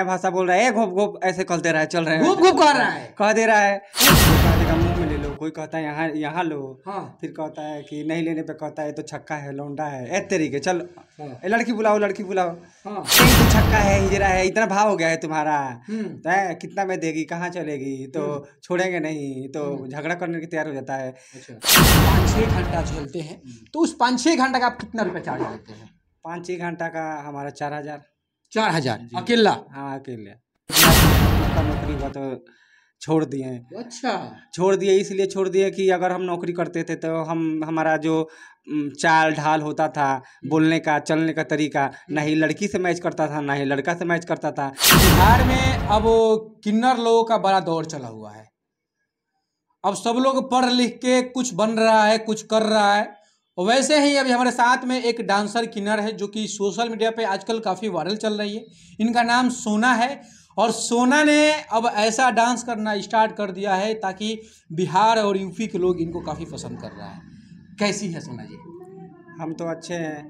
भाषा बोल रहा है घोप घोप ऐसे कल दे रहा है चल रहे घोप घोप कह रहा है कह दे रहा है ले लो कोई कहता है यहाँ यहाँ लो हाँ फिर कहता है कि नहीं लेने पे कहता है तो छक्का है लौंडा है ऐ तरीके चल हाँ। ए, लड़की बुलाओ लड़की बुलाओ हाँ तो छक्का है हिजरा है इतना भाव हो गया है तुम्हारा हम्म। तो है, कितना में देगी कहाँ चलेगी तो हम्म। छोड़ेंगे नहीं तो हम्म। झगड़ा करने की तैयार हो जाता है अच्छा। पाँच छः घंटा चलते हैं तो उस पाँच छः घंटा का आप कितना रुपया चार्ज लेते हैं पाँच छः घंटा का हमारा चार हज़ार चार हजार अकेला हाँ अकेले नौकरी का तो छोड़ दिए अच्छा छोड़ दिए इसलिए छोड़ दिए कि अगर हम नौकरी करते थे तो हम हमारा जो चाल ढाल होता था बोलने का चलने का तरीका ना ही लड़की से मैच करता था ना ही लड़का से मैच करता था बिहार में अब किन्नर लोगों का बड़ा दौर चला हुआ है अब सब लोग पढ़ लिख के कुछ बन रहा है कुछ कर रहा है वैसे ही अभी हमारे साथ में एक डांसर किन्नर है जो कि सोशल मीडिया पे आजकल काफ़ी वायरल चल रही है इनका नाम सोना है और सोना ने अब ऐसा डांस करना स्टार्ट कर दिया है ताकि बिहार और यूपी के लोग इनको काफ़ी पसंद कर रहा है कैसी है सोना जी हम तो अच्छे हैं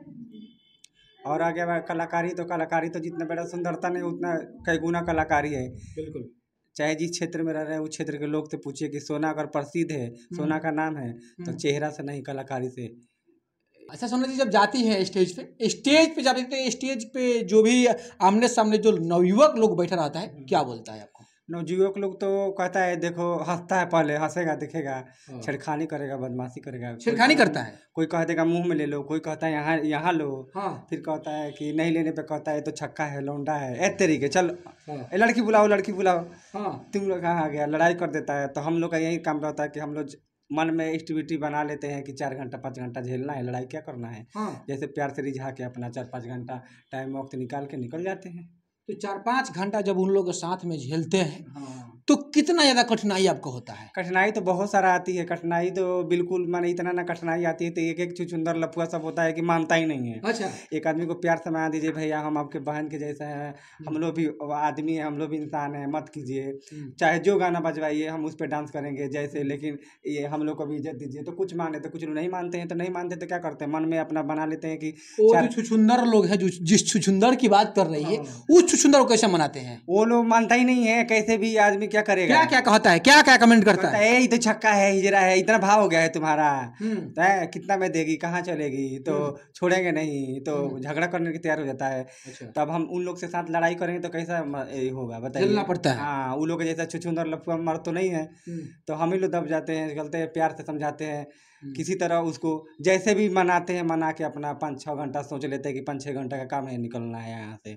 और आगे कलाकारी तो कलाकारी तो जितना बड़ा सुंदरता नहीं उतना कई गुना कलाकारी है बिल्कुल चाहे जिस क्षेत्र में रह रहे हैं उस क्षेत्र के लोग तो पूछिए कि सोना अगर प्रसिद्ध है सोना हम्म। का नाम है तो हम्म। चेहरा से नहीं कलाकारी से अच्छा सोना जी जब जाती है स्टेज पे स्टेज पे जाती है तो स्टेज पे जो भी आमने सामने जो नवयुवक लोग बैठा रहता है क्या बोलता है आपको नवयुवक लोग तो कहता है देखो हंसता है पहले हंसेगा देखेगा हाँ। छेड़खानी करेगा बदमाशी करेगा छेड़खानी करता है कोई कह देगा मुंह में ले लो कोई कहता है यहाँ यहाँ लो हाँ। फिर कहता है कि नहीं लेने पे कहता है तो छक्का है लौंडा है ऐ तरीके चलो हाँ। लड़की बुलाओ लड़की बुलाओ हाँ। तुम लोग कहाँ आ गया लड़ाई कर देता है तो हम लोग का यही काम रहता है कि हम लोग मन में एक्टिविटी बना लेते हैं कि चार घंटा पाँच घंटा झेलना है लड़ाई क्या करना है हाँ। जैसे प्यार से रिझा के अपना चार पाँच घंटा टाइम वक्त निकाल के निकल जाते हैं तो चार पाँच घंटा जब उन लोग के साथ में झेलते हैं हाँ। तो कितना ज़्यादा कठिनाई आपको होता है कठिनाई तो बहुत सारा आती है कठिनाई तो बिल्कुल माने इतना ना कठिनाई आती है तो एक एक चुचुंदर लपुआ सब होता है कि मानता ही नहीं है अच्छा एक आदमी को प्यार समा दीजिए भैया हम आपके बहन के जैसा है हम्म। हम लोग भी आदमी है हम लोग भी इंसान है मत कीजिए हम्म। चाहे जो गाना बजवाइए हम उस पर डांस करेंगे जैसे लेकिन ये हम लोग को भी इज्जत दीजिए तो कुछ माने तो कुछ नहीं मानते हैं तो नहीं मानते तो क्या करते हैं मन में अपना बना लेते हैं कि छुछुंदर लोग हैं जिस छुछुंदर की बात कर रही है हाँ। उस कुछ सुंदर ओकेशन मनाते हैं वो लोग मानता ही नहीं है कैसे भी आदमी क्या करेगा क्या क्या कहता है क्या क्या कमेंट करता है ये तो छक्का है हिजरा है इतना भाव हो गया है तुम्हारा हम्म। तो कितना में देगी कहाँ चलेगी तो हम्म। छोड़ेंगे नहीं तो हम्म। झगड़ा करने की तैयार हो जाता है अच्छा। तब हम उन लोग से साथ लड़ाई करेंगे तो कैसा होगा बताइए झेलना पड़ता है हाँ उन लोग जैसा छुछुंदर लपुआ मर तो नहीं है तो हम ही लोग दब जाते हैं गलते हैं प्यार से समझाते हैं किसी तरह उसको जैसे भी मनाते हैं मना के अपना पाँच छः घंटा सोच लेते हैं कि पाँच छः घंटा का काम है निकलना है यहाँ से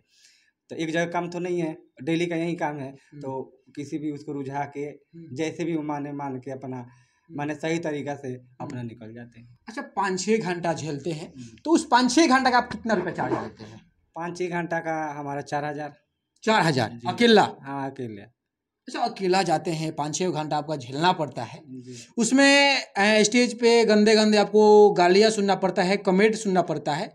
तो एक जगह काम तो नहीं है डेली का यही काम है तो किसी भी उसको रुझा के जैसे भी वो माने मान के अपना माने सही तरीका से अपना निकल जाते हैं अच्छा पाँच छः घंटा झेलते हैं तो उस पाँच छः घंटा का आप कितना रुपये चार्ज लेते हैं पाँच छः घंटा का हमारा चार हज़ार चार हज़ार अकेला हाँ अकेले अच्छा अकेला जाते हैं पाँच छः घंटा आपका झेलना पड़ता है उसमें स्टेज पे गंदे गंदे आपको गालियाँ सुनना पड़ता है कमेंट सुनना पड़ता है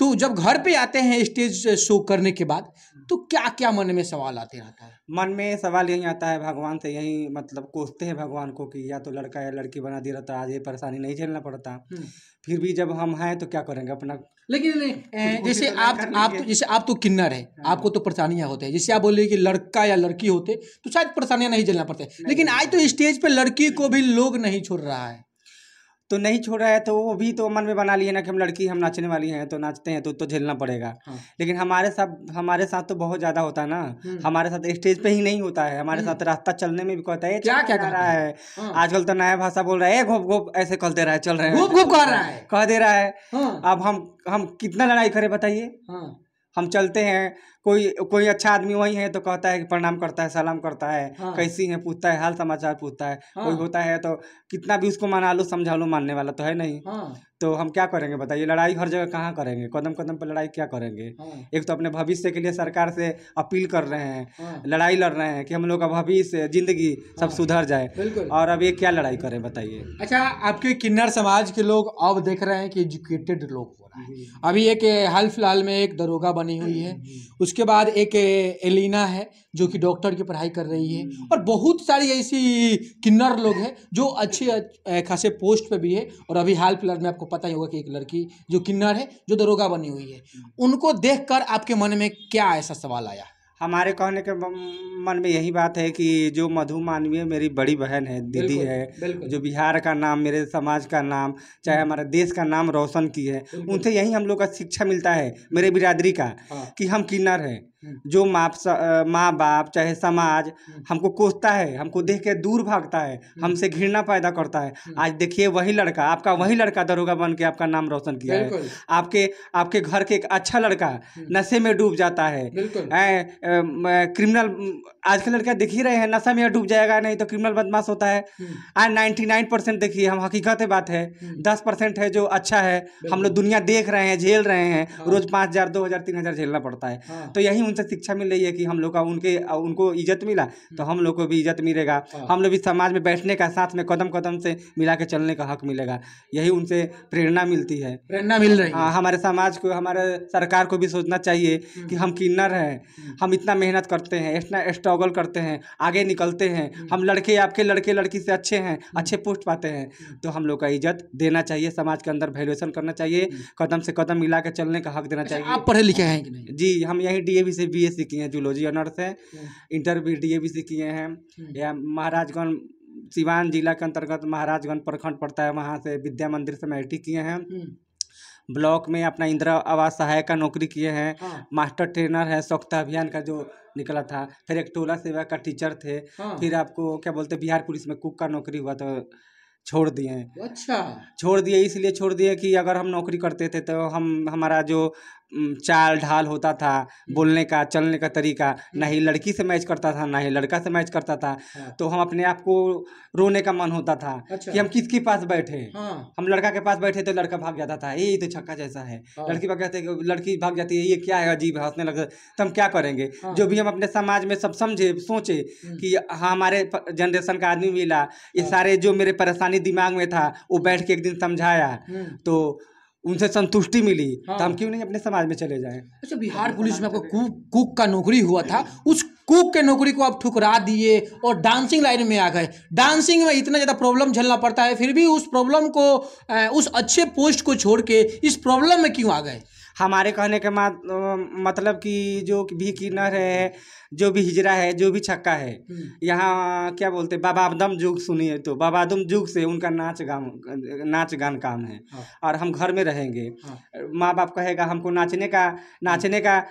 तो जब घर पे आते हैं स्टेज शो करने के बाद तो क्या क्या मन में सवाल आते रहता है मन में सवाल यही आता है भगवान से यही मतलब कोसते हैं भगवान को कि या तो लड़का या लड़की बना दे रहता आज ये परेशानी नहीं झेलना पड़ता हम्म। फिर भी जब हम हैं तो क्या करेंगे अपना लेकिन तो नहीं जैसे आप आप तो जैसे आप तो किन्नर है हाँ। आपको तो परेशानियाँ होते हैं जैसे आप बोलिए कि लड़का या लड़की होते तो शायद परेशानियां नहीं झेलना पड़ता लेकिन आज तो स्टेज पर लड़की को भी लोग नहीं छोड़ रहा है तो नहीं छोड़ रहा है तो वो भी तो मन में बना लिए ना कि हम लड़की हम नाचने वाली हैं तो नाचते हैं तो तो झेलना पड़ेगा हाँ। लेकिन हमारे साथ हमारे साथ तो बहुत ज़्यादा होता है ना हम्म। हमारे साथ स्टेज पे ही नहीं होता है हमारे हम्म। साथ रास्ता चलने में भी कहता है क्या क्या कर रहा है हाँ। आजकल तो नया भाषा बोल रहा है घोप घोप ऐसे कह दे रहा है चल रहे हैं घोप घोप कह रहा है कह दे रहा है हाँ। अब हम हम कितना लड़ाई करे बताइए हाँ। हम चलते हैं कोई कोई अच्छा आदमी वही है तो कहता है कि प्रणाम करता है सलाम करता है हाँ। कैसी है पूछता है हाल समाचार पूछता है हाँ। कोई होता है तो कितना भी उसको मना लो समझा लो मानने वाला तो है नहीं हाँ। तो हम क्या करेंगे बताइए लड़ाई हर जगह कहाँ करेंगे कदम कदम पर लड़ाई क्या करेंगे हाँ। एक तो अपने भविष्य के लिए सरकार से अपील कर रहे हैं हाँ। लड़ाई लड़ रहे हैं कि हम लोग का भविष्य जिंदगी सब हाँ। सुधर जाए और अब ये क्या लड़ाई करें बताइए अच्छा आपके किन्नर समाज के लोग अब देख रहे हैं कि एजुकेटेड लोग हो रहा है अभी एक हाल फिलहाल में एक दरोगा बनी हुई है उसके बाद एक एलिना है जो कि डॉक्टर की पढ़ाई कर रही है और बहुत सारी ऐसी किन्नर लोग हैं जो अच्छे खासे पोस्ट पर भी है और अभी हाल फिलहाल में आपको आपको पता ही होगा कि एक लड़की जो किन्नर है जो दरोगा बनी हुई है हम्म। उनको देखकर आपके मन में क्या ऐसा सवाल आया हमारे कहने के मन में यही बात है कि जो मधु मानवीय मेरी बड़ी बहन है दीदी है जो बिहार का नाम मेरे समाज का नाम चाहे हमारे देश का नाम रोशन की है उनसे यही हम लोग का शिक्षा मिलता है मेरे बिरादरी का हाँ। कि हम किन्नर हैं हम्म। जो माप माँ बाप चाहे समाज हम्म। हमको कोसता है हमको देख के दूर भागता है हम्म। हमसे घृणा पैदा करता है आज देखिए वही लड़का आपका वही लड़का दरोगा बन के आपका नाम रोशन किया है आपके आपके घर के एक अच्छा लड़का नशे में डूब जाता है क्रिमिनल आज के लड़का देख ही रहे हैं नशा में डूब जाएगा नहीं तो क्रिमिनल बदमाश होता है हम्म। आज नाइन्टी नाइन परसेंट देखिए हम हकीकत बात है हम्म। दस परसेंट है जो अच्छा है हम लोग दुनिया देख रहे हैं झेल रहे हैं हाँ। रोज पाँच हज़ार दो हज़ार तीन हज़ार झेलना पड़ता है हाँ। तो यही उनसे शिक्षा मिल रही है कि हम लोग का उनके उनको इज्जत मिला तो हम्म। हम लोग को भी इज्जत मिलेगा हाँ। हम लोग भी समाज में बैठने का साथ में कदम कदम से मिला के चलने का हक मिलेगा यही उनसे प्रेरणा मिलती है प्रेरणा मिल रही हाँ, है हमारे समाज को हमारे सरकार को भी सोचना चाहिए कि हम किन्नर हैं हम इतना मेहनत करते हैं इतना स्ट्रगल करते हैं आगे निकलते हैं हम्म। हम लड़के आपके लड़के लड़की से अच्छे हैं अच्छे पोस्ट पाते हैं तो हम लोग का इज्जत देना चाहिए समाज के अंदर वैल्यूएशन करना चाहिए हम्म। कदम से कदम मिला के चलने का हक देना अच्छा, चाहिए आप पढ़े लिखे हैं जी हम यहीं डी से बी किए हैं जूलॉजी ऑनर्स हैं इंटर हम्म। भी डी किए हैं या महाराजगंज सिवान जिला के अंतर्गत महाराजगंज प्रखंड पड़ता है वहाँ से विद्या मंदिर से टी किए हैं ब्लॉक में अपना इंदिरा आवास सहायक का नौकरी किए हैं हाँ। मास्टर ट्रेनर है स्वच्छता अभियान का जो निकला था फिर एक टोला सेवा का टीचर थे हाँ। फिर आपको क्या बोलते बिहार पुलिस में कुक का नौकरी हुआ तो छोड़ दिए अच्छा छोड़ दिए इसलिए छोड़ दिए कि अगर हम नौकरी करते थे तो हम हमारा जो चाल ढाल होता था बोलने का चलने का तरीका ना ही लड़की से मैच करता था ना ही लड़का से मैच करता था हाँ। तो हम अपने आप को रोने का मन होता था अच्छा। कि हम किसके पास बैठे हाँ। हम लड़का के पास बैठे तो लड़का भाग जाता था ये तो छक्का जैसा है हाँ। लड़की भाग जाती है लड़की भाग जाती है ये क्या है अजीब है हंसने लगता तो हम क्या करेंगे हाँ। जो भी हम अपने समाज में सब समझे सोचे हम्म। कि हाँ हमारे जनरेशन का आदमी मिला ये हाँ। सारे जो मेरे परेशानी दिमाग में था वो बैठ के एक दिन समझाया हम्म। तो उनसे संतुष्टि मिली तो हाँ। तो हम क्यों नहीं अपने समाज में चले जाएं अच्छा बिहार पुलिस में आपको कुक कुक का नौकरी हुआ था उस कुक के नौकरी को आप ठुकरा दिए और डांसिंग लाइन में आ गए डांसिंग में इतना ज़्यादा प्रॉब्लम झेलना पड़ता है फिर भी उस प्रॉब्लम को उस अच्छे पोस्ट को छोड़ के इस प्रॉब्लम में क्यों आ गए हमारे कहने के मतलब कि जो भी किन्नर है जो भी हिजरा है जो भी छक्का है हम्म। यहाँ क्या बोलते बाबादम जुग सुनिए तो बाबादम जुग से उनका नाच गान नाच गान काम है हाँ। और हम घर में रहेंगे हाँ। माँ बाप कहेगा हमको नाचने का नाचने का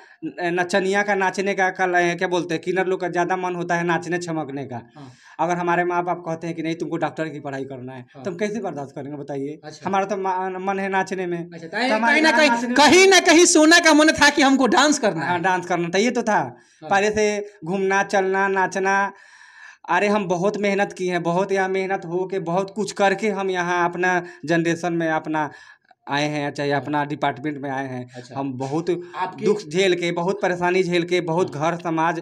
नचनिया का नाचने का कल क्या बोलते हैं किन्नर लोग का ज़्यादा मन होता है नाचने छमकने का हाँ। अगर हमारे माँ बाप कहते हैं कि नहीं तुमको डॉक्टर की पढ़ाई करना है तो हम कैसे बर्दाश्त करेंगे बताइए अच्छा। हमारा तो मन है नाचने में अच्छा, तो कहीं ना कहीं ना कहीं सोना का मन था कि हमको डांस करना हाँ डांस करना था ये तो था हाँ। पहले से घूमना चलना नाचना अरे हम बहुत मेहनत की है बहुत यहाँ मेहनत हो के बहुत कुछ करके हम यहाँ अपना जनरेशन में अपना आए हैं चाहे अपना डिपार्टमेंट में आए हैं अच्छा। हम बहुत दुख झेल के बहुत परेशानी झेल के बहुत हाँ। घर समाज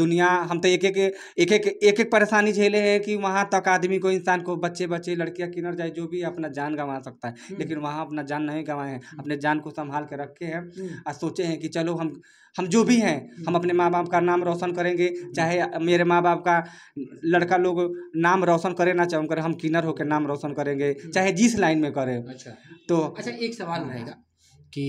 दुनिया हम तो एक एक एक एक एक एक परेशानी झेले हैं कि वहाँ तक आदमी को इंसान को बच्चे बच्चे लड़कियाँ किनर जाए जो भी अपना जान गंवा सकता है हम्म। लेकिन वहाँ अपना जान नहीं गंवाए हैं हम्म। अपने जान को संभाल के रखे हैं हम्म। और सोचे हैं कि चलो हम हम जो भी हैं हम अपने माँ बाप का नाम रोशन करेंगे चाहे मेरे माँ बाप का लड़का लोग नाम रोशन करें ना चाहे हम किनर होकर नाम रोशन करेंगे चाहे जिस लाइन में करें अच्छा। तो अच्छा एक सवाल हाँ। रहेगा कि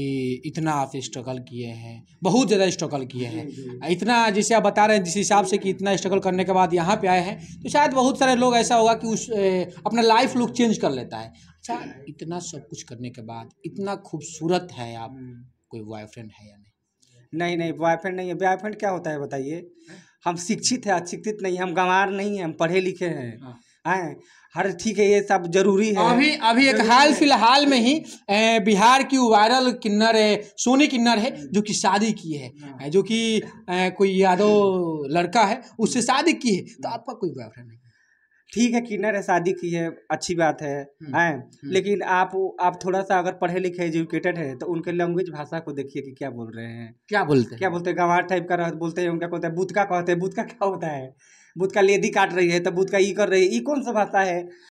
इतना आप स्ट्रगल किए हैं बहुत ज़्यादा स्ट्रगल किए हैं इतना जैसे आप बता रहे हैं जिस हिसाब से कि इतना स्ट्रगल करने के बाद यहाँ पे आए हैं तो शायद बहुत सारे लोग ऐसा होगा कि उस अपना लाइफ लुक चेंज कर लेता है अच्छा इतना सब कुछ करने के बाद इतना खूबसूरत है आप हम्म। कोई बॉयफ्रेंड है या नहीं नहीं नहीं बॉयफ्रेंड नहीं है बॉयफ्रेंड क्या होता है बताइए हम शिक्षित है अशिक्षित नहीं हम गंवार नहीं हैं हम पढ़े लिखे हैं हाँ। हैं हर ठीक है ये सब जरूरी है अभी अभी एक हाल फिलहाल में ही बिहार की वायरल किन्नर है सोनी किन्नर है हाँ। जो कि शादी की है हाँ। जो कि कोई यादव लड़का है उससे शादी की है तो हाँ। आपका कोई बॉयफ्रेंड नहीं ठीक है किन्नर है शादी की है अच्छी बात है आए हम्म, हम्म। लेकिन आप आप थोड़ा सा अगर पढ़े लिखे एजुकेटेड है तो उनके लैंग्वेज भाषा को देखिए कि क्या बोल रहे हैं क्या बोलते क्या बोलते हैं गंवार टाइप का बोलते हैं उनका कहते हैं बुतका कहते हैं का क्या होता है का लेदी काट रही है तो बुतका ई कर रही है ई कौन सा भाषा है